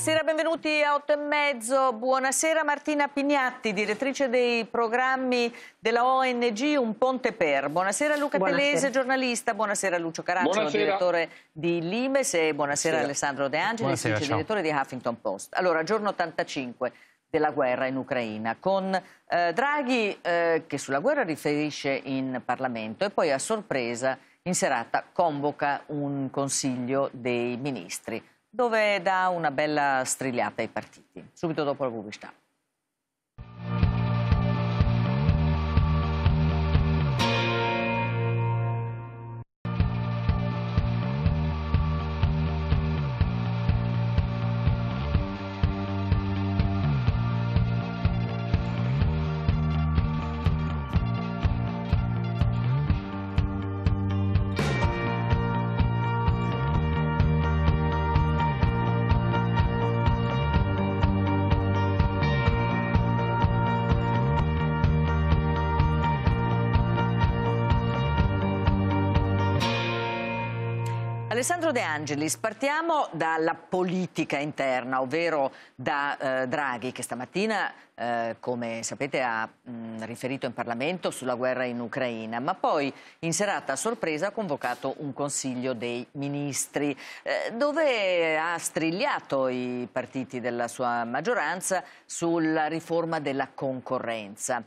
Buonasera, benvenuti a 8 e mezzo. Buonasera Martina Pignatti, direttrice dei programmi della ONG Un Ponte Per. Buonasera Luca buonasera. Telese, giornalista. Buonasera Lucio Carazzolo, direttore di Limes. E buonasera, buonasera. Alessandro De Angeli, vice direttore di Huffington Post. Allora, giorno 85 della guerra in Ucraina, con eh, Draghi eh, che sulla guerra riferisce in Parlamento e poi a sorpresa in serata convoca un Consiglio dei Ministri dove dà una bella strigliata ai partiti, subito dopo la pubblicità. Alessandro De Angelis, partiamo dalla politica interna, ovvero da eh, Draghi che stamattina, eh, come sapete, ha mh, riferito in Parlamento sulla guerra in Ucraina, ma poi in serata a sorpresa ha convocato un Consiglio dei Ministri eh, dove ha strigliato i partiti della sua maggioranza sulla riforma della concorrenza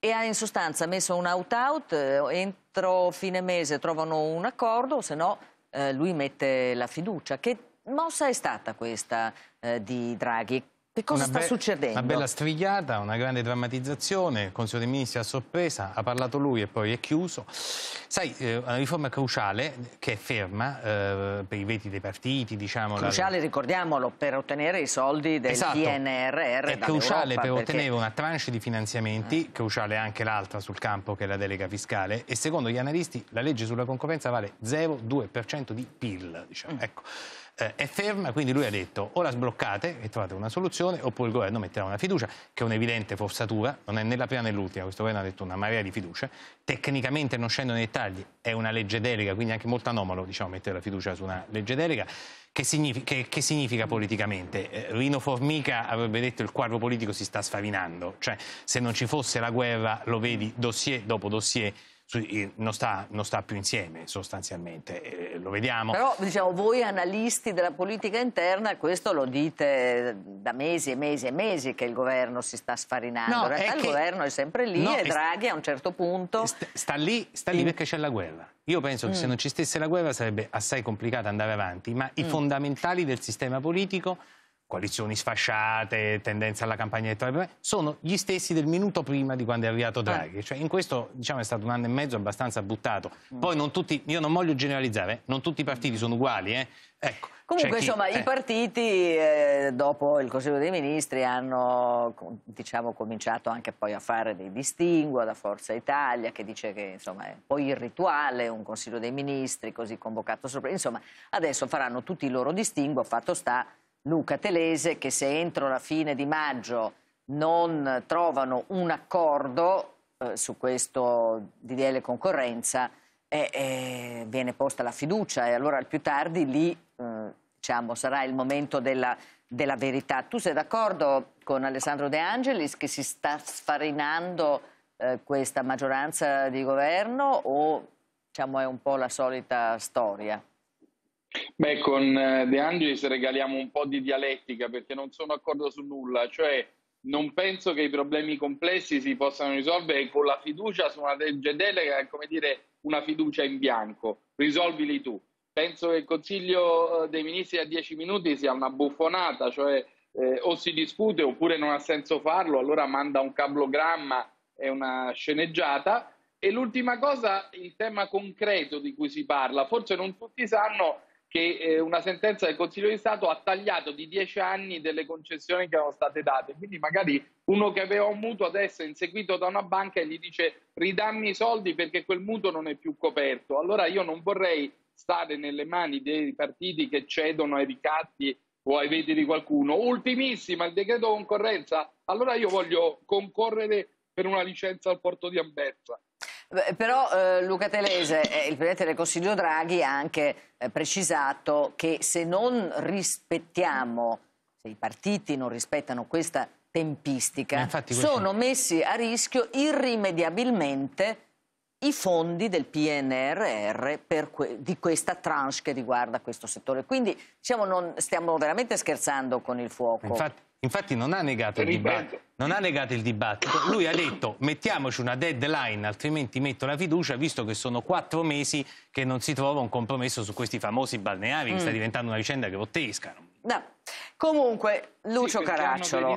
e ha in sostanza messo un out-out, eh, entro fine mese trovano un accordo, se no eh, lui mette la fiducia. Che mossa è stata questa eh, di Draghi? Che cosa sta succedendo? Una bella strigliata, una grande drammatizzazione, il Consiglio dei Ministri a sorpresa, ha parlato lui e poi è chiuso. Sai, eh, una riforma cruciale che è ferma eh, per i veti dei partiti, diciamo... Cruciale, la... ricordiamolo, per ottenere i soldi del esatto. PNRR È cruciale per perché... ottenere una tranche di finanziamenti, eh. cruciale anche l'altra sul campo che è la delega fiscale e secondo gli analisti la legge sulla concorrenza vale 0,2% di PIL, diciamo. Mm. Ecco eh, è ferma, quindi lui ha detto o la sbloccate e trovate una soluzione oppure il governo metterà una fiducia, che è un'evidente forzatura, non è né la prima né l'ultima, questo governo ha detto una marea di fiducia, tecnicamente non scendo nei dettagli, è una legge delega, quindi anche molto anomalo diciamo, mettere la fiducia su una legge delega. Che significa, che, che significa, politicamente? Eh, Rino Formica avrebbe detto il quadro politico si sta sfavinando, cioè se non ci fosse la guerra lo vedi dossier dopo dossier eh, non sta, non sta più insieme sostanzialmente, eh, lo vediamo. Però diciamo, voi analisti della politica interna questo lo dite da mesi e mesi e mesi che il governo si sta sfarinando, no, in realtà il che... governo è sempre lì no, e Draghi a un certo punto... Sta, sta lì, sta lì in... perché c'è la guerra. Io penso che mm. se non ci stesse la guerra sarebbe assai complicato andare avanti, ma mm. i fondamentali del sistema politico coalizioni sfasciate, tendenza alla campagna elettorale, sono gli stessi del minuto prima di quando è arrivato ah. Draghi. Cioè in questo diciamo, è stato un anno e mezzo abbastanza buttato. Mm. Poi non tutti, io non voglio generalizzare, non tutti i partiti sono uguali. Eh. Ecco, Comunque, chi, insomma, eh. i partiti eh, dopo il Consiglio dei Ministri hanno diciamo, cominciato anche poi a fare dei distinguo da Forza Italia, che dice che insomma, è poi il rituale, un Consiglio dei Ministri così convocato sopra. Insomma, adesso faranno tutti i loro distinguo, fatto sta Luca Telese che se entro la fine di maggio non trovano un accordo eh, su questo DDL concorrenza eh, eh, viene posta la fiducia e allora al più tardi lì eh, diciamo, sarà il momento della, della verità. Tu sei d'accordo con Alessandro De Angelis che si sta sfarinando eh, questa maggioranza di governo o diciamo, è un po' la solita storia? Beh, con eh, De Angelis regaliamo un po' di dialettica perché non sono d'accordo su nulla, cioè non penso che i problemi complessi si possano risolvere con la fiducia su una legge delega, è eh, come dire una fiducia in bianco, risolvili tu. Penso che il Consiglio eh, dei Ministri a dieci minuti sia una buffonata, cioè eh, o si discute oppure non ha senso farlo, allora manda un cablogramma, è una sceneggiata. E l'ultima cosa, il tema concreto di cui si parla, forse non tutti sanno che eh, una sentenza del Consiglio di Stato ha tagliato di 10 anni delle concessioni che erano state date. Quindi magari uno che aveva un mutuo adesso è inseguito da una banca e gli dice ridammi i soldi perché quel mutuo non è più coperto. Allora io non vorrei stare nelle mani dei partiti che cedono ai ricatti o ai veti di qualcuno. Ultimissima, il decreto concorrenza. Allora io voglio concorrere per una licenza al porto di Amberza. Però eh, Luca Telese, eh, il Presidente del Consiglio Draghi ha anche eh, precisato che se non rispettiamo, se i partiti non rispettano questa tempistica, questo... sono messi a rischio irrimediabilmente i fondi del PNRR que di questa tranche che riguarda questo settore. Quindi diciamo, non, stiamo veramente scherzando con il fuoco. Infatti... Infatti non ha negato il dibattito non ha negato il dibattito, lui ha detto mettiamoci una deadline, altrimenti metto la fiducia, visto che sono quattro mesi che non si trova un compromesso su questi famosi balneari, mm. che sta mm. diventando una vicenda grottesca. No. Comunque, Lucio sì, Caracciolo,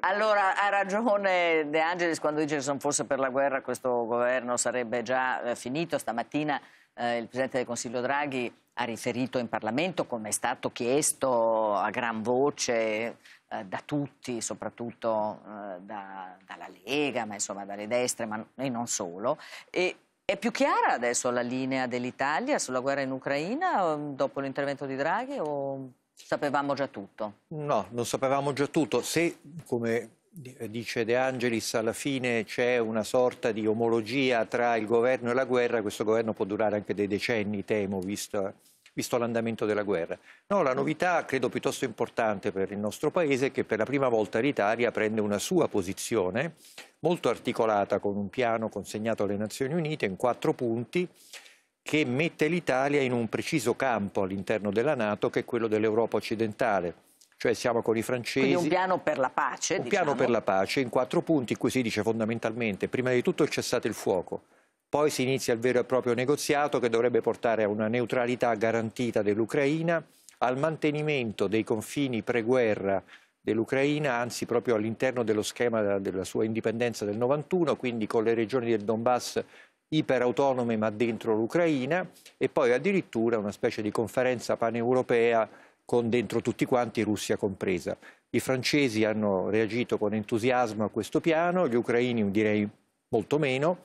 allora ha ragione De Angelis quando dice che se non fosse per la guerra questo governo sarebbe già eh, finito. Stamattina eh, il Presidente del Consiglio Draghi ha riferito in Parlamento come è stato chiesto a gran voce eh, da tutti, soprattutto eh, da, dalla Lega, ma insomma dalle destre, ma noi non solo. E è più chiara adesso la linea dell'Italia sulla guerra in Ucraina mm, dopo l'intervento di Draghi o sapevamo già tutto? No, non sapevamo già tutto. Se, come eh, dice De Angelis, alla fine c'è una sorta di omologia tra il governo e la guerra, questo governo può durare anche dei decenni, temo, visto visto l'andamento della guerra. No, la mm. novità credo piuttosto importante per il nostro Paese è che per la prima volta l'Italia prende una sua posizione molto articolata con un piano consegnato alle Nazioni Unite in quattro punti che mette l'Italia in un preciso campo all'interno della Nato che è quello dell'Europa occidentale cioè siamo con i francesi. Quindi un piano per la pace. Un diciamo. piano per la pace in quattro punti in cui si dice fondamentalmente prima di tutto il cessate il fuoco, poi si inizia il vero e proprio negoziato che dovrebbe portare a una neutralità garantita dell'Ucraina, al mantenimento dei confini pre-guerra dell'Ucraina, anzi proprio all'interno dello schema della sua indipendenza del 91, quindi con le regioni del Donbass iperautonome ma dentro l'Ucraina e poi addirittura una specie di conferenza paneuropea con dentro tutti quanti, Russia compresa. I francesi hanno reagito con entusiasmo a questo piano, gli ucraini direi molto meno,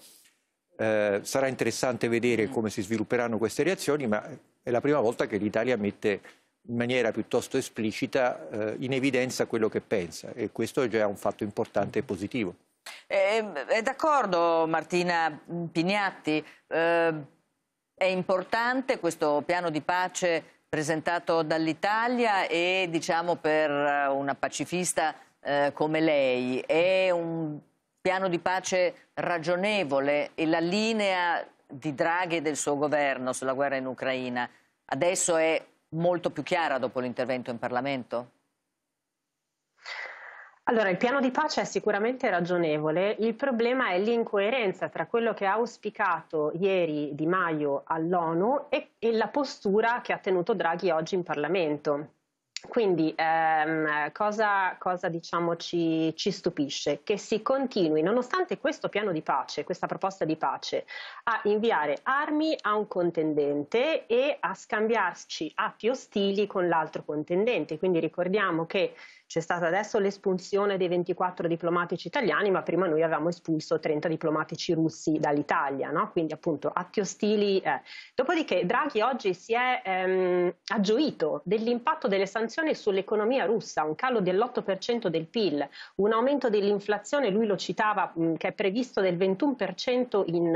eh, sarà interessante vedere mm. come si svilupperanno queste reazioni, ma è la prima volta che l'Italia mette in maniera piuttosto esplicita eh, in evidenza quello che pensa e questo è già un fatto importante e positivo. Eh, è d'accordo Martina Pignatti, eh, è importante questo piano di pace presentato dall'Italia e diciamo per una pacifista eh, come lei, è un piano di pace ragionevole e la linea di Draghi e del suo governo sulla guerra in Ucraina adesso è molto più chiara dopo l'intervento in Parlamento? Allora, il piano di pace è sicuramente ragionevole, il problema è l'incoerenza tra quello che ha auspicato ieri Di Maio all'ONU e, e la postura che ha tenuto Draghi oggi in Parlamento. Quindi ehm, cosa, cosa diciamo, ci, ci, stupisce? Che si continui, nonostante questo piano di pace, questa proposta di pace, a inviare armi a un contendente e a scambiarci atti ostili con l'altro contendente. Quindi ricordiamo che c'è stata adesso l'espulsione dei 24 diplomatici italiani, ma prima noi avevamo espulso 30 diplomatici russi dall'Italia, no? quindi appunto atti ostili. Eh. Dopodiché Draghi oggi si è ehm, aggiornato dell'impatto delle sanzioni espansione sull'economia russa, un calo dell'8% del PIL, un aumento dell'inflazione, lui lo citava, che è previsto del 21% in,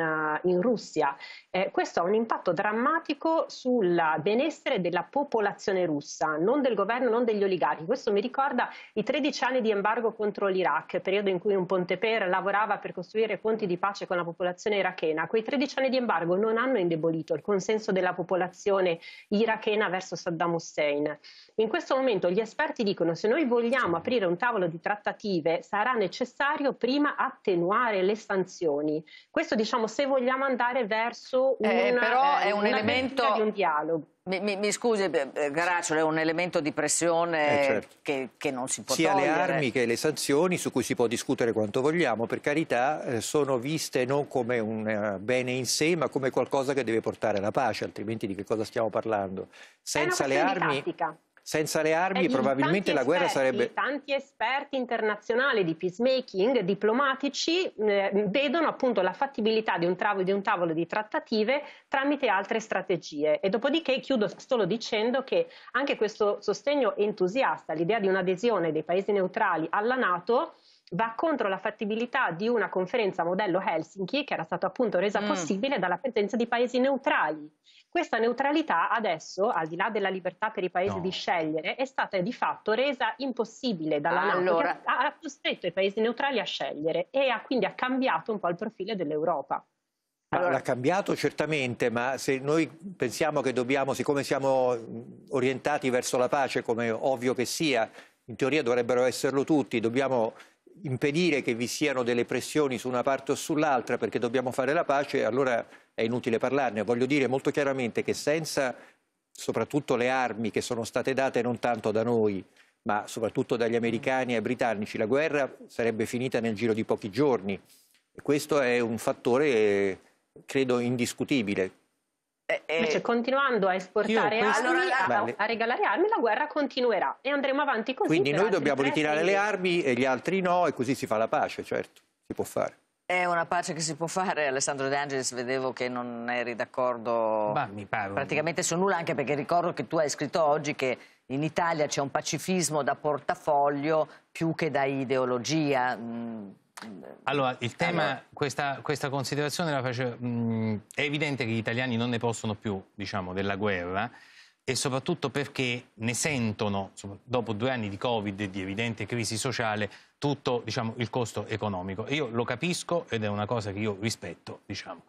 uh, in Russia. Eh, questo ha un impatto drammatico sul benessere della popolazione russa, non del governo, non degli oligarchi. Questo mi ricorda i 13 anni di embargo contro l'Iraq, periodo in cui un Ponteper lavorava per costruire ponti di pace con la popolazione irachena. Quei 13 anni di embargo non hanno indebolito il consenso della popolazione irachena verso Saddam Hussein. In questo momento gli esperti dicono se noi vogliamo aprire un tavolo di trattative sarà necessario prima attenuare le sanzioni. Questo diciamo se vogliamo andare verso eh, un, eh, però è un elemento... di un dialogo. Mi, mi, mi scusi, eh, eh, Garaccio, è un elemento di pressione eh, certo. che, che, non si può Sia togliere. le armi che le sanzioni, su cui si può discutere quanto vogliamo, per carità, sono viste non come un bene in sé, ma come qualcosa che deve portare alla pace, altrimenti di che cosa stiamo parlando? Senza le armi... Tattica. Senza le armi eh, probabilmente la esperti, guerra sarebbe... Tanti esperti internazionali di peacemaking, diplomatici, eh, vedono appunto la fattibilità di un, di un, tavolo di trattative tramite altre strategie. E dopodiché chiudo solo dicendo che anche questo sostegno entusiasta, l'idea di un'adesione dei paesi neutrali alla Nato, va contro la fattibilità di una conferenza modello Helsinki che era stata appunto resa mm. possibile dalla presenza di paesi neutrali questa neutralità adesso, al di là della libertà per i paesi no. di scegliere, è stata di fatto resa impossibile dalla NATO allora... ha, ha costretto i paesi neutrali a scegliere e ha, quindi ha cambiato un po' il profilo dell'Europa. Allora... L'ha cambiato certamente, ma se noi pensiamo che dobbiamo, siccome siamo orientati verso la pace, come ovvio che sia, in teoria dovrebbero esserlo tutti, dobbiamo impedire che vi siano delle pressioni su una parte o sull'altra perché dobbiamo fare la pace, allora è inutile parlarne. Voglio dire molto chiaramente che senza soprattutto le armi che sono state date non tanto da noi, ma soprattutto dagli americani e britannici, la guerra sarebbe finita nel giro di pochi giorni. E questo è un fattore, credo, indiscutibile. Eh, eh, Invece, continuando a esportare questo... armi, allora, a, regalare armi, la guerra continuerà e andremo avanti così. Quindi noi dobbiamo ritirare le armi e gli altri no, e così si fa la pace, certo, si può fare. È una pace che si può fare, Alessandro De Angelis, vedevo che non eri d'accordo praticamente su nulla, anche perché ricordo che tu hai scritto oggi che in Italia c'è un pacifismo da portafoglio più che da ideologia. Mm. Allora, il tema, allora... Questa, questa, considerazione la facevo, mh, mm, è evidente che gli italiani non ne possono più, diciamo, della guerra e soprattutto perché ne sentono, dopo due anni di Covid e di evidente crisi sociale, tutto diciamo, il costo economico. Io lo capisco ed è una cosa che io rispetto, diciamo,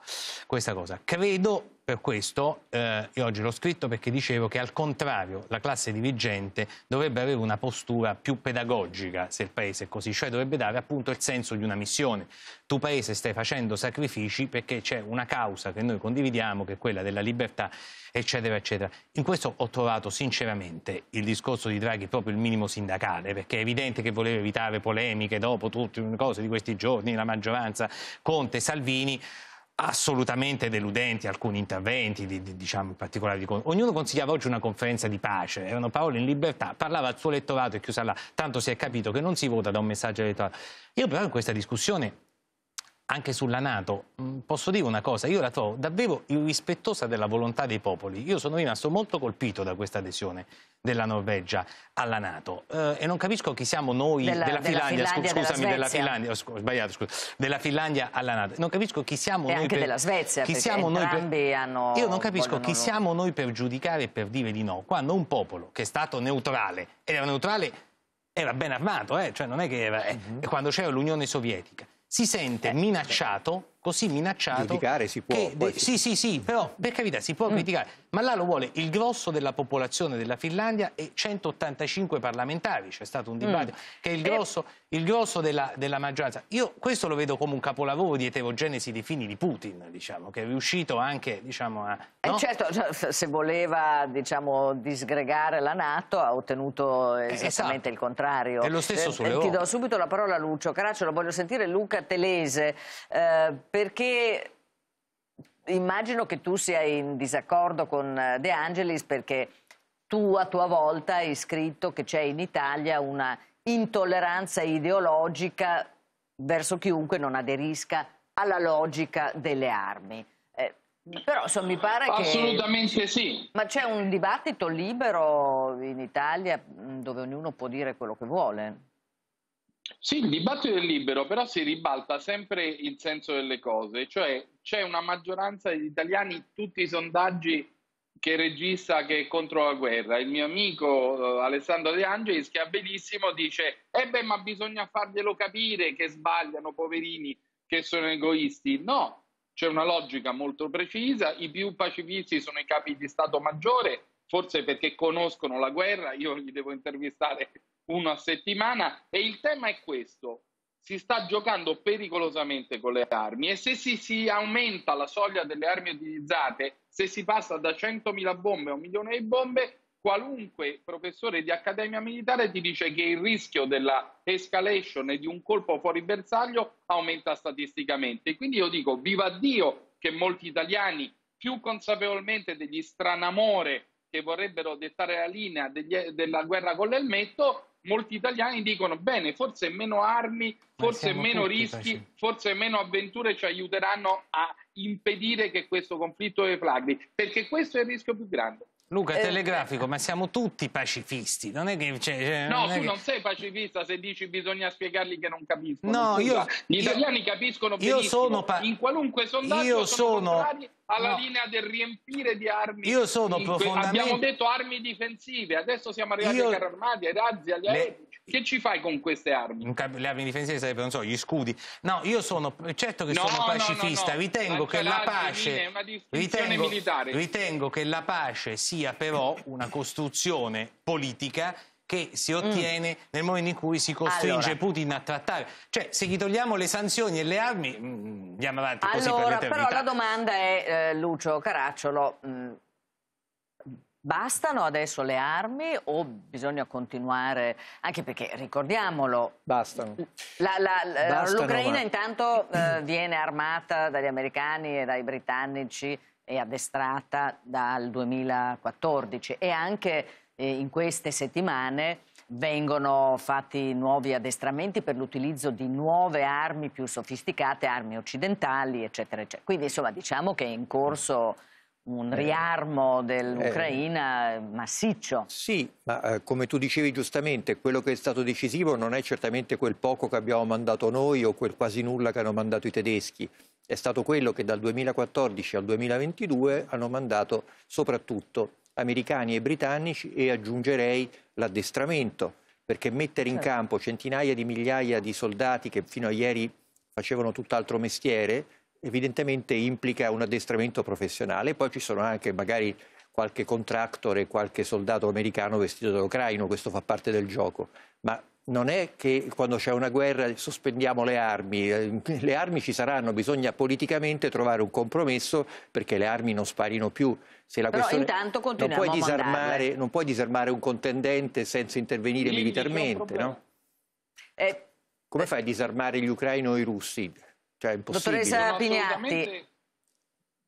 questa cosa. Credo per questo, eh, io oggi l'ho scritto perché dicevo che al contrario la classe dirigente dovrebbe avere una postura più pedagogica se il paese è così, cioè dovrebbe dare appunto il senso di una missione. Tu paese stai facendo sacrifici perché c'è una causa che noi condividiamo, che è quella della libertà, eccetera, eccetera. In questo ho trovato sinceramente il discorso di Draghi proprio il minimo sindacale, perché è evidente che voleva evitare polemiche polemiche dopo tutte le cose di questi giorni, la maggioranza Conte, Salvini assolutamente deludenti alcuni interventi, di, di, diciamo in particolare di ognuno consigliava oggi una conferenza di pace, erano parole in libertà, parlava al suo elettorato e chiusa là, tanto si è capito che non si vota da un messaggio elettorale. Io però in questa discussione anche sulla Nato, mm, posso dire una cosa, io la trovo davvero irrispettosa della volontà dei popoli. Io sono rimasto molto colpito da questa adesione della Norvegia alla Nato eh, e non capisco chi siamo noi della, della Finlandia, Finlandia scu scusami, della, della Finlandia, oh, sbagliato, scusa, della Finlandia alla Nato. Non capisco chi siamo e noi anche per, della Svezia, chi siamo noi per, hanno, Io non capisco chi loro. siamo noi per giudicare e per dire di no, quando un popolo che è stato neutrale, era neutrale era ben armato, eh? cioè non è che era, eh, mhm. quando c'era l'Unione Sovietica si sente eh, minacciato così minacciato... Criticare si può. Che, si... Sì, sì, sì, mm. però per carità si può mm. criticare, ma là lo vuole il grosso della popolazione della Finlandia e 185 parlamentari, c'è stato un mm. dibattito, mm. che è il grosso, eh. il grosso della, della, maggioranza. Io questo lo vedo come un capolavoro di eterogenesi dei fini di Putin, diciamo, che è riuscito anche diciamo, a... No? Eh certo, cioè, se voleva diciamo, disgregare la Nato ha ottenuto eh, esatto. esattamente esatto. il contrario. È lo stesso eh, sulle eh, Ti do subito la parola a Lucio Caracciolo, voglio sentire Luca Telese. Eh, perché immagino che tu sia in disaccordo con eh, De Angelis perché tu a tua volta hai scritto che c'è in Italia una intolleranza ideologica verso chiunque non aderisca alla logica delle armi. Eh, però so, mi pare Assolutamente che... Assolutamente sì. Ma c'è un dibattito libero in Italia mm, dove ognuno può dire quello che vuole. Sì, il dibattito è libero, però si ribalta sempre il senso delle cose, cioè c'è una maggioranza degli italiani, tutti i sondaggi che regista che è contro la guerra. Il mio amico eh, Alessandro De Angelis, che ha benissimo, dice: Eh beh, ma bisogna farglielo capire che sbagliano, poverini, che sono egoisti. No, c'è una logica molto precisa. I più pacifisti sono i capi di Stato maggiore, forse perché conoscono la guerra. Io li devo intervistare uno a settimana e il tema è questo. Si sta giocando pericolosamente con le armi e se si, si aumenta la soglia delle armi utilizzate, se si passa da 100.000 bombe a un milione di bombe, qualunque professore di accademia militare ti dice che il rischio della escalation e di un colpo fuori bersaglio aumenta statisticamente. Quindi io dico viva Dio che molti italiani più consapevolmente degli stranamore che vorrebbero dettare la linea degli, della guerra con l'elmetto molti italiani dicono bene, forse meno armi, forse meno tutti, rischi, sì. forse meno avventure ci aiuteranno a impedire che questo conflitto deflagri, perché questo è il rischio più grande. Luca, eh, telegrafico, eh. ma siamo tutti pacifisti, non è che... Cioè, no, non tu che... non sei pacifista se dici bisogna spiegargli che non capiscono. No, Scusa, io, Gli italiani capiscono benissimo, io sono pa... in qualunque sondaggio io sono, sono alla no. linea del riempire di armi. Io sono profondamente... Abbiamo detto armi difensive, adesso siamo arrivati Io... ai carri armati, ai razzi, agli aerei. Le... Che ci fai con queste armi? Le armi difensive sarebbero, non so, gli scudi. No, io sono, certo che no, sono pacifista, no, no, ritengo, che pace, ritengo, ritengo che la pace sia però una costruzione politica che si mm. ottiene mm. nel momento in cui si costringe allora. Putin a trattare. Cioè, se gli togliamo le sanzioni e le armi, mh, mm, andiamo avanti allora, così per l'eternità. Però la domanda è, eh, Lucio Caracciolo, mh, mm, bastano adesso le armi o bisogna continuare? Anche perché, ricordiamolo, bastano. l'Ucraina ma... intanto eh, viene armata dagli americani e dai britannici e addestrata dal 2014 e anche in queste settimane vengono fatti nuovi addestramenti per l'utilizzo di nuove armi più sofisticate, armi occidentali, eccetera, eccetera. Quindi insomma diciamo che è in corso un eh. riarmo dell'Ucraina eh. massiccio. Sì, ma eh, come tu dicevi giustamente, quello che è stato decisivo non è certamente quel poco che abbiamo mandato noi o quel quasi nulla che hanno mandato i tedeschi, è stato quello che dal 2014 al 2022 hanno mandato soprattutto americani e britannici e aggiungerei l'addestramento, perché mettere in certo. campo centinaia di migliaia di soldati che fino a ieri facevano tutt'altro mestiere evidentemente implica un addestramento professionale. Poi ci sono anche magari qualche contractor e qualche soldato americano vestito da ucraino, questo fa parte del gioco. Ma non è che quando c'è una guerra sospendiamo le armi, eh, le armi ci saranno, bisogna politicamente trovare un compromesso perché le armi non sparino più. Se la Però questione... intanto non puoi, disarmare, non puoi disarmare un contendente senza intervenire Quindi militarmente, no? Eh, Come eh. fai a disarmare gli ucraini o i russi? Cioè, è impossibile. Dottoressa Pignatti...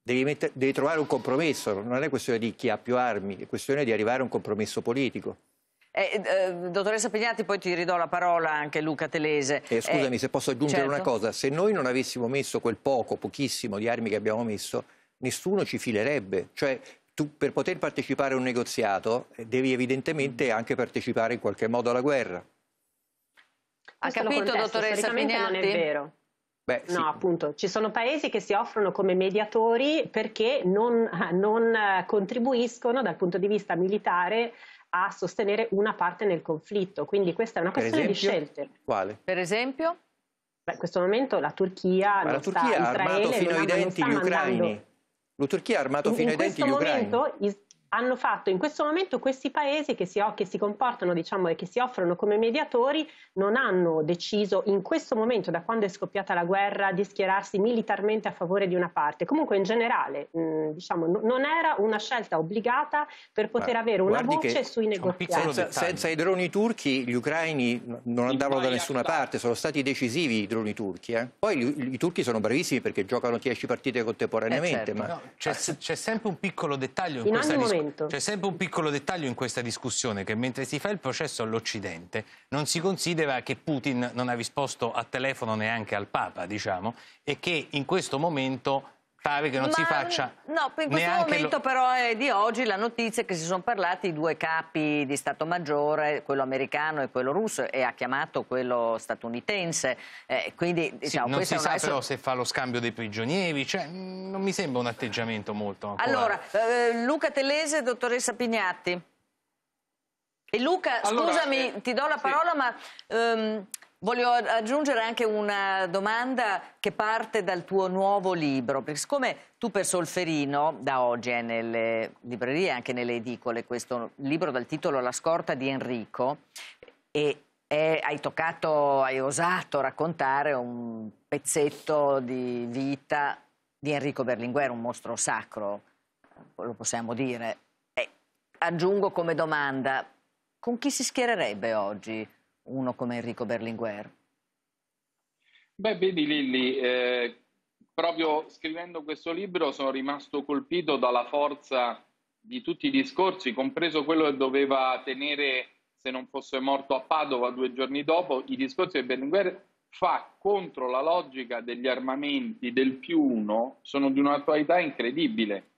Devi, metter... devi trovare un compromesso, non è questione di chi ha più armi, è questione di arrivare a un compromesso politico. Eh, eh, dottoressa Pignati, poi ti ridò la parola anche Luca Telese. Eh, scusami eh, se posso aggiungere certo. una cosa, se noi non avessimo messo quel poco, pochissimo di armi che abbiamo messo, nessuno ci filerebbe, cioè tu per poter partecipare a un negoziato eh, devi evidentemente mm. anche partecipare in qualche modo alla guerra. Ha capito, dottoressa Pignati? Non è vero. Beh, no, appunto, ci sono paesi che si offrono come mediatori perché non, non eh, contribuiscono dal punto di vista militare a sostenere una parte nel conflitto. Quindi questa è una per questione esempio? di scelte. Quale? Per esempio? Beh, in questo momento la Turchia... Ma la Turchia sta, ha Israele armato fino ai denti gli ucraini. La Turchia ha armato in, fino in ai denti gli ucraini. In questo momento hanno fatto in questo momento questi paesi che si, che si comportano diciamo, e che si offrono come mediatori non hanno deciso in questo momento da quando è scoppiata la guerra di schierarsi militarmente a favore di una parte comunque in generale mh, diciamo, no, non era una scelta obbligata per poter Beh, avere una voce sui negoziati senza, senza, i droni turchi gli ucraini non andavano da nessuna parte sono stati decisivi i droni turchi eh? poi gli, i turchi sono bravissimi perché giocano 10 partite contemporaneamente eh certo, ma... no, c'è sempre un piccolo dettaglio in, in questa discussione momento. C'è sempre un piccolo dettaglio in questa discussione che mentre si fa il processo all'Occidente non si considera che Putin non ha risposto a telefono neanche al Papa, diciamo, e che in questo momento pare che non Ma, si faccia. No, in questo momento lo... però è di oggi la notizia che si sono parlati i due capi di Stato Maggiore, quello americano e quello russo, e ha chiamato quello statunitense. Eh, quindi, diciamo, sì, non si sa adesso... però se fa lo scambio dei prigionieri, cioè, mm, non mi sembra un atteggiamento molto... Allora, eh, Luca Telese, dottoressa Pignatti. E Luca, allora, scusami, eh, ti do la parola, sì. ma... Um, Voglio aggiungere anche una domanda che parte dal tuo nuovo libro, perché siccome tu per Solferino, da oggi è eh, nelle librerie e anche nelle edicole questo libro dal titolo La scorta di Enrico, e è, hai toccato, hai osato raccontare un pezzetto di vita di Enrico Berlinguer, un mostro sacro, lo possiamo dire. E aggiungo come domanda, con chi si schiererebbe oggi uno come Enrico Berlinguer? Beh, vedi Lilli, eh, proprio scrivendo questo libro sono rimasto colpito dalla forza di tutti i discorsi, compreso quello che doveva tenere se non fosse morto a Padova due giorni dopo, i discorsi che Berlinguer fa contro la logica degli armamenti del più uno sono di un'attualità incredibile.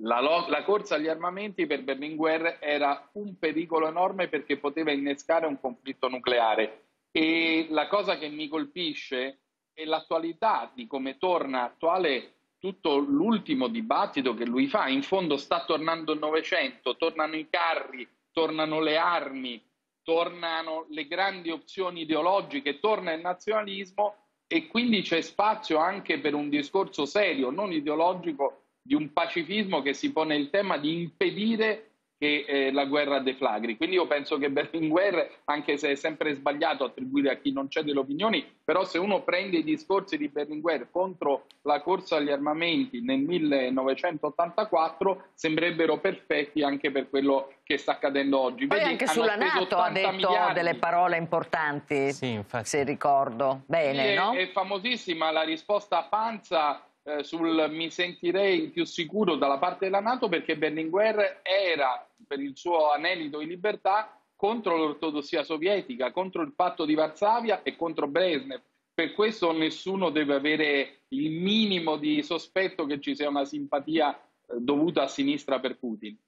La, lo- la, corsa agli armamenti per Berlinguer era un pericolo enorme perché poteva innescare un conflitto nucleare. E la cosa che mi colpisce è l'attualità di come torna attuale tutto l'ultimo dibattito che lui fa. In fondo sta tornando il Novecento, tornano i carri, tornano le armi, tornano le grandi opzioni ideologiche, torna il nazionalismo e quindi c'è spazio anche per un discorso serio, non ideologico di un pacifismo che si pone il tema di impedire che eh, la guerra deflagri. Quindi io penso che Berlinguer, anche se è sempre sbagliato attribuire a chi non c'è delle opinioni, però se uno prende i discorsi di Berlinguer contro la corsa agli armamenti nel 1984, sembrerebbero perfetti anche per quello che sta accadendo oggi. Poi Vedi, anche sulla Nato ha detto miliardi. delle parole importanti, sì, se ricordo bene, sì, no? È, è famosissima la risposta a Panza eh, sul mi sentirei più sicuro dalla parte della Nato perché Berlinguer era per il suo anelito in libertà contro l'ortodossia sovietica, contro il patto di Varsavia e contro Brezhnev. Per questo nessuno deve avere il minimo di sospetto che ci sia una simpatia eh, dovuta a sinistra per Putin.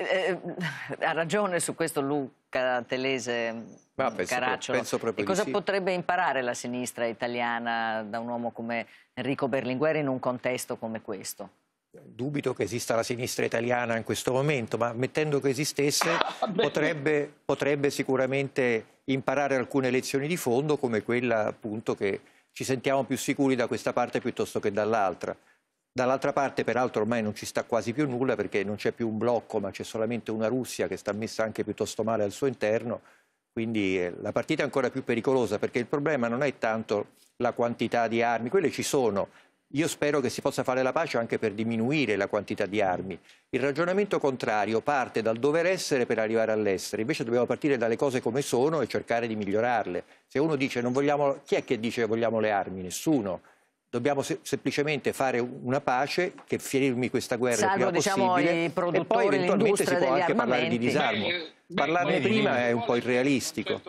Eh, eh ha ragione su questo Luca Telese mm, Ma penso, Caracciolo. Penso proprio e cosa sì. potrebbe imparare la sinistra italiana da un uomo come Enrico Berlinguer in un contesto come questo? Dubito che esista la sinistra italiana in questo momento, ma mettendo che esistesse ah, potrebbe, potrebbe sicuramente imparare alcune lezioni di fondo come quella appunto che ci sentiamo più sicuri da questa parte piuttosto che dall'altra. Dall'altra parte, peraltro, ormai non ci sta quasi più nulla perché non c'è più un blocco, ma c'è solamente una Russia che sta messa anche piuttosto male al suo interno. Quindi eh, la partita è ancora più pericolosa perché il problema non è tanto la quantità di armi, quelle ci sono. Io spero che si possa fare la pace anche per diminuire la quantità di armi. Il ragionamento contrario parte dal dover essere per arrivare all'essere, invece dobbiamo partire dalle cose come sono e cercare di migliorarle. Se uno dice non vogliamo, chi è che dice vogliamo le armi? Nessuno dobbiamo se semplicemente fare una pace che fermi questa guerra Salvo, il prima diciamo, possibile i produttori, e poi eventualmente si può anche armamenti. parlare di disarmo. Beh, eh, Parlarne beh, prima beh, è un po' irrealistico.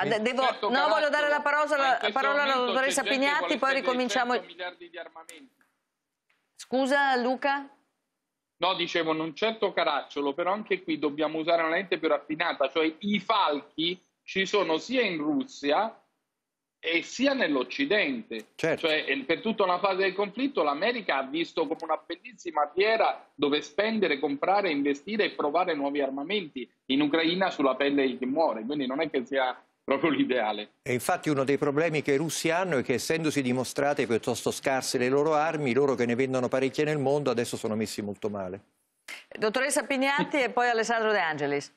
Ah, devo, certo no, voglio dare la parola, la parola alla dottoressa Pignatti, poi ricominciamo. Scusa Luca? No, dicevo, non certo caracciolo, però anche qui dobbiamo usare una lente più raffinata, cioè i falchi ci sono sia in Russia e sia nell'Occidente. Certo. Cioè, per tutta una fase del conflitto l'America ha visto come una bellissima fiera dove spendere, comprare, investire e provare nuovi armamenti in Ucraina sulla pelle di chi muore, quindi non è che sia proprio l'ideale. E infatti uno dei problemi che i russi hanno è che essendosi dimostrate piuttosto scarse le loro armi, loro che ne vendono parecchie nel mondo adesso sono messi molto male. Dottoressa Pignatti e poi Alessandro De Angelis.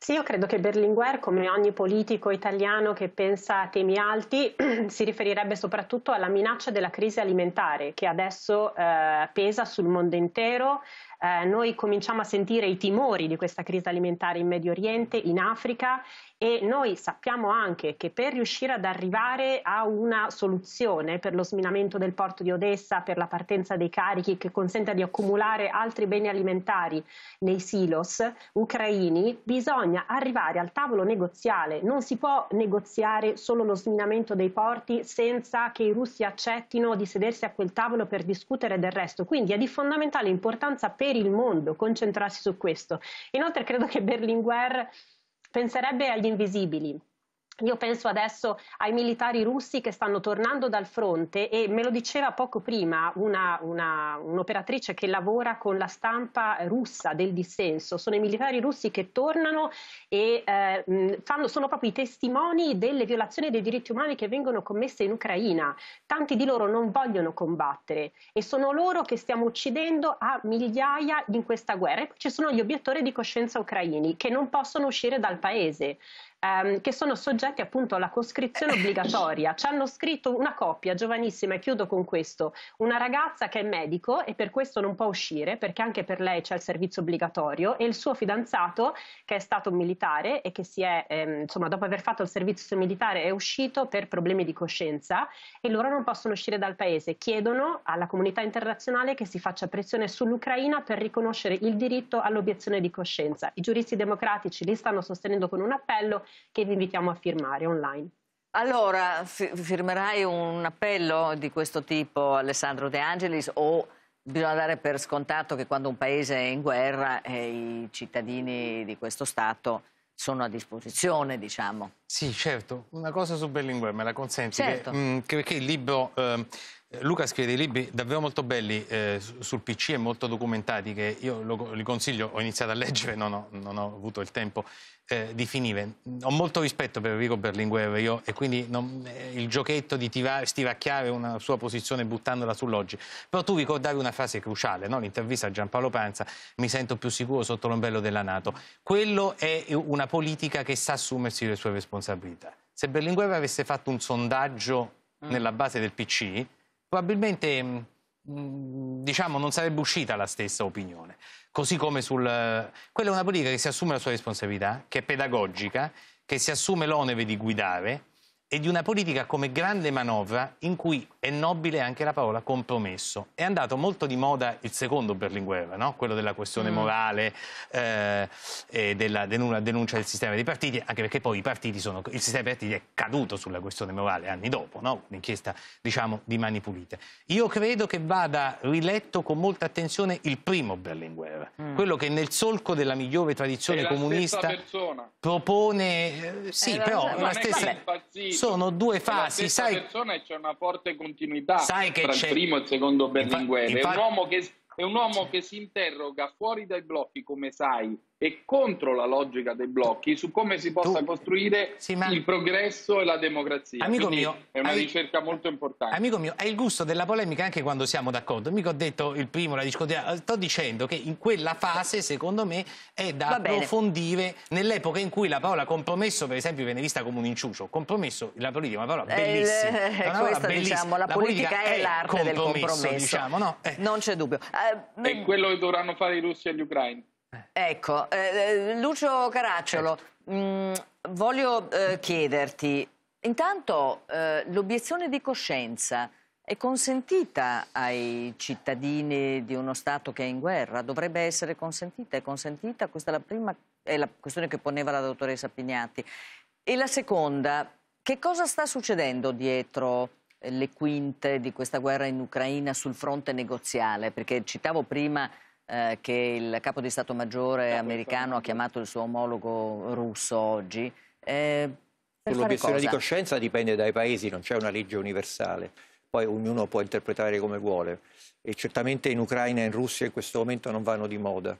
Sì, io credo che Berlinguer, come ogni politico italiano che pensa a temi alti, si riferirebbe soprattutto alla minaccia della crisi alimentare che adesso eh, pesa sul mondo intero, eh, noi cominciamo a sentire i timori di questa crisi alimentare in Medio Oriente, in Africa e noi sappiamo anche che per riuscire ad arrivare a una soluzione per lo sminamento del porto di Odessa, per la partenza dei carichi che consenta di accumulare altri beni alimentari nei silos ucraini, bisogna arrivare al tavolo negoziale. Non si può negoziare solo lo sminamento dei porti senza che i russi accettino di sedersi a quel tavolo per discutere del resto. Quindi è di fondamentale importanza per per il mondo, concentrarsi su questo. Inoltre credo che Berlinguer penserebbe agli invisibili, io penso adesso ai militari russi che stanno tornando dal fronte e me lo diceva poco prima un'operatrice che lavora con la stampa russa del dissenso. Sono i militari russi che tornano e eh, fanno, sono proprio i testimoni delle violazioni dei diritti umani che vengono commesse in Ucraina. Tanti di loro non vogliono combattere e sono loro che stiamo uccidendo a migliaia in questa guerra. E poi ci sono gli obiettori di coscienza ucraini che non possono uscire dal paese ehm, che sono soggetti appunto alla coscrizione obbligatoria. Ci hanno scritto una coppia giovanissima, e chiudo con questo, una ragazza che è medico e per questo non può uscire perché anche per lei c'è il servizio obbligatorio e il suo fidanzato che è stato militare e che si è, ehm, insomma, dopo aver fatto il servizio militare è uscito per problemi di coscienza e loro non possono uscire dal paese. Chiedono alla comunità internazionale che si faccia pressione sull'Ucraina per riconoscere il diritto all'obiezione di coscienza. I giuristi democratici li stanno sostenendo con un appello, che vi invitiamo a firmare online. Allora, firmerai un appello di questo tipo, Alessandro De Angelis, o bisogna dare per scontato che quando un paese è in guerra eh, i cittadini di questo Stato sono a disposizione, diciamo? Sì, certo. Una cosa su Berlinguer, me la consenti? Certo. Mm, che, mh, perché il libro... Eh, Luca scrive dei libri davvero molto belli eh, sul PC e molto documentati che io lo, li consiglio, ho iniziato a leggere, non ho, non ho avuto il tempo eh, di finire. Ho molto rispetto per Enrico Berlinguer io, e quindi non, eh, il giochetto di tivare, stivacchiare una sua posizione buttandola sull'oggi. Però tu ricordavi una frase cruciale, no? l'intervista a Giampaolo Panza, mi sento più sicuro sotto l'ombello della Nato. Quello è una politica che sa assumersi le sue responsabilità responsabilità. Se Berlinguer avesse fatto un sondaggio mm. nella base del PC, probabilmente mm, diciamo, non sarebbe uscita la stessa opinione. Così come sul... Eh, quella è una politica che si assume la sua responsabilità, che è pedagogica, che si assume l'onere di guidare, e di una politica come grande manovra in cui è nobile anche la parola compromesso. È andato molto di moda il secondo Berlinguer, no? quello della questione mm. morale eh, e della denuncia del sistema dei partiti, anche perché poi sono, il sistema dei partiti è caduto sulla questione morale anni dopo, no? un'inchiesta diciamo, di mani pulite. Io credo che vada riletto con molta attenzione il primo Berlinguer, mm. quello che nel solco della migliore tradizione comunista propone... Eh, sì, però la stessa sono due fasi. Sai persona c'è una forte continuità tra il primo e il secondo Berlinguer. Infa... Infa... È, un che... è un uomo che si interroga fuori dai blocchi, come sai, e contro la logica dei blocchi su come si possa tu, costruire sì, ma... il progresso e la democrazia. Amico mio, è una hai... ricerca molto importante. Amico mio, hai il gusto della polemica anche quando siamo d'accordo. Mica ho detto il primo, la discoteca. Sto dicendo che in quella fase, secondo me, è da Va approfondire nell'epoca in cui la parola compromesso, per esempio, viene vista come un inciucio. Compromesso, la politica è una parola eh, bellissima. Eh, una parola bellissima. Diciamo, la, la, politica, politica è l'arte del compromesso. Diciamo, no? eh. Non c'è dubbio. Eh, e mm. quello che dovranno fare i russi e gli ucraini. Eh. Ecco, eh, eh, Lucio Caracciolo, certo. mh, mm, voglio eh, chiederti, intanto eh, l'obiezione di coscienza è consentita ai cittadini di uno Stato che è in guerra? Dovrebbe essere consentita? È consentita? Questa è la prima è la questione che poneva la dottoressa Pignatti. E la seconda, che cosa sta succedendo dietro eh, le quinte di questa guerra in Ucraina sul fronte negoziale? Perché citavo prima eh, che il capo di Stato Maggiore americano ha chiamato il suo omologo russo oggi. Eh, L'obiezione di coscienza dipende dai paesi, non c'è una legge universale. Poi ognuno può interpretare come vuole. E certamente in Ucraina e in Russia in questo momento non vanno di moda.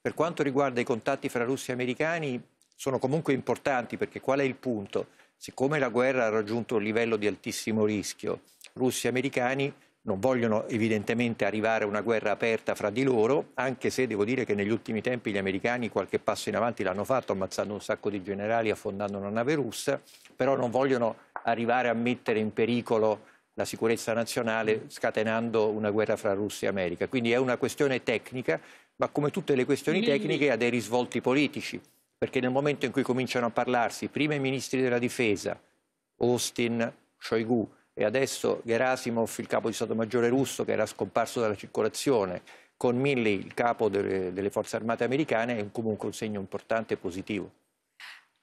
Per quanto riguarda i contatti fra russi e americani, sono comunque importanti perché qual è il punto? Siccome la guerra ha raggiunto un livello di altissimo rischio, russi e americani non vogliono evidentemente arrivare a una guerra aperta fra di loro, anche se devo dire che negli ultimi tempi gli americani qualche passo in avanti l'hanno fatto, ammazzando un sacco di generali, affondando una nave russa, però non vogliono arrivare a mettere in pericolo la sicurezza nazionale scatenando una guerra fra Russia e America. Quindi è una questione tecnica, ma come tutte le questioni tecniche ha dei risvolti politici, perché nel momento in cui cominciano a parlarsi prima i ministri della difesa, Austin, Shoigu, e adesso Gerasimov, il capo di Stato Maggiore russo, che era scomparso dalla circolazione, con Milley, il capo delle, delle forze armate americane, è comunque un segno importante e positivo.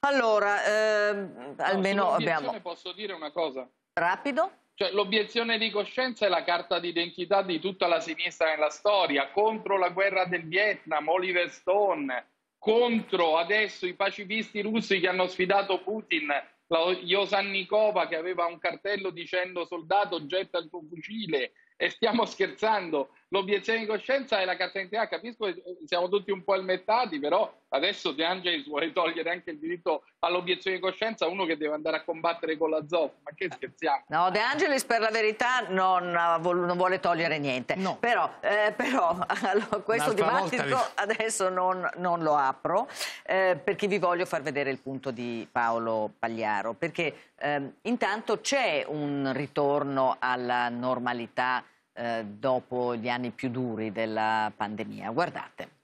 Allora, ehm, almeno no, abbiamo... Posso dire una cosa? Rapido? Cioè, l'obiezione di coscienza è la carta d'identità di tutta la sinistra nella storia, contro la guerra del Vietnam, Oliver Stone, contro adesso i pacifisti russi che hanno sfidato Putin la Josannikova che aveva un cartello dicendo soldato getta il tuo fucile e stiamo scherzando l'obiezione di coscienza e la carta d'identità, capisco che siamo tutti un po' elmettati, però adesso De Angelis vuole togliere anche il diritto all'obiezione di coscienza uno che deve andare a combattere con la ZOF, ma che scherziamo? No, De Angelis per la verità non, non vuole togliere niente, no. però, eh, però questo dibattito vi... adesso non, non, lo apro eh, perché vi voglio far vedere il punto di Paolo Pagliaro, perché eh, intanto c'è un ritorno alla normalità eh, dopo gli anni più duri della pandemia. Guardate.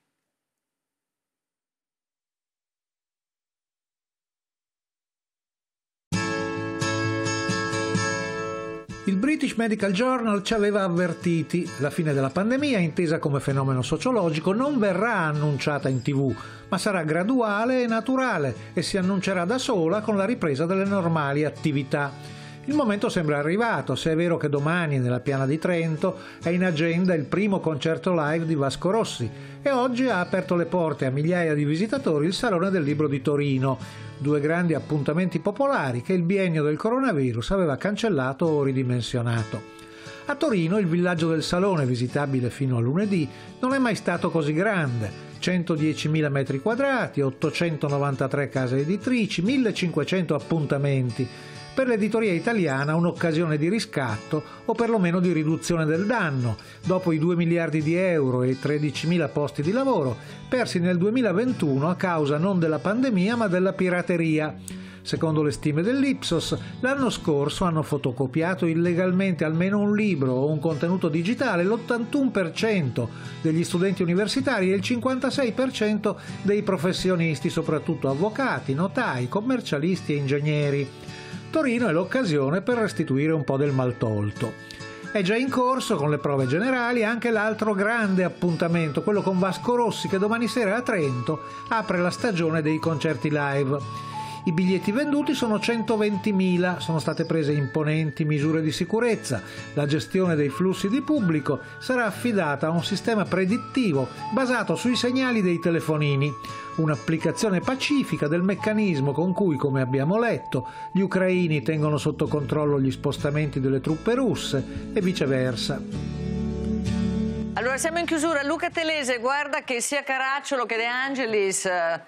Il British Medical Journal ci aveva avvertiti, la fine della pandemia, intesa come fenomeno sociologico, non verrà annunciata in tv, ma sarà graduale e naturale e si annuncerà da sola con la ripresa delle normali attività. Il momento sembra arrivato, se è vero che domani nella Piana di Trento è in agenda il primo concerto live di Vasco Rossi e oggi ha aperto le porte a migliaia di visitatori il Salone del Libro di Torino, due grandi appuntamenti popolari che il biennio del coronavirus aveva cancellato o ridimensionato. A Torino il villaggio del Salone, visitabile fino a lunedì, non è mai stato così grande. 110.000 metri quadrati, 893 case editrici, 1.500 appuntamenti per l'editoria italiana un'occasione di riscatto o perlomeno di riduzione del danno, dopo i 2 miliardi di euro e i 13 mila posti di lavoro persi nel 2021 a causa non della pandemia ma della pirateria. Secondo le stime dell'Ipsos, l'anno scorso hanno fotocopiato illegalmente almeno un libro o un contenuto digitale l'81% degli studenti universitari e il 56% dei professionisti, soprattutto avvocati, notai, commercialisti e ingegneri. Torino è l'occasione per restituire un po' del mal tolto. È già in corso con le prove generali anche l'altro grande appuntamento, quello con Vasco Rossi che domani sera a Trento apre la stagione dei concerti live. I biglietti venduti sono 120.000, sono state prese imponenti misure di sicurezza, la gestione dei flussi di pubblico sarà affidata a un sistema predittivo basato sui segnali dei telefonini un'applicazione pacifica del meccanismo con cui, come abbiamo letto, gli ucraini tengono sotto controllo gli spostamenti delle truppe russe e viceversa. Allora siamo in chiusura. Luca Telese, guarda che sia Caracciolo che De Angelis eh,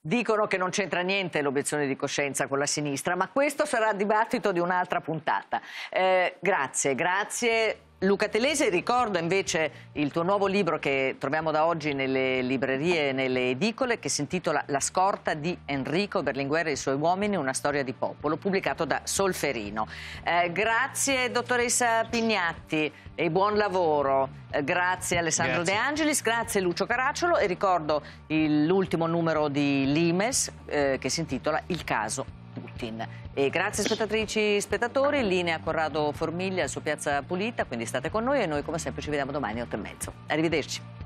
dicono che non c'entra niente l'obiezione di coscienza con la sinistra, ma questo sarà il dibattito di un'altra puntata. Eh, grazie, grazie Luca Telese ricordo invece il tuo nuovo libro che troviamo da oggi nelle librerie e nelle edicole che si intitola La scorta di Enrico Berlinguer e i suoi uomini, una storia di popolo, pubblicato da Solferino. Eh, grazie dottoressa Pignatti e buon lavoro. Eh, grazie Alessandro grazie. De Angelis, grazie Lucio Caracciolo e ricordo l'ultimo numero di Limes eh, che si intitola Il caso Putin. E grazie spettatrici e spettatori, linea Corrado Formiglia su Piazza Pulita, quindi state con noi e noi come sempre ci vediamo domani alle 8 e mezzo. Arrivederci.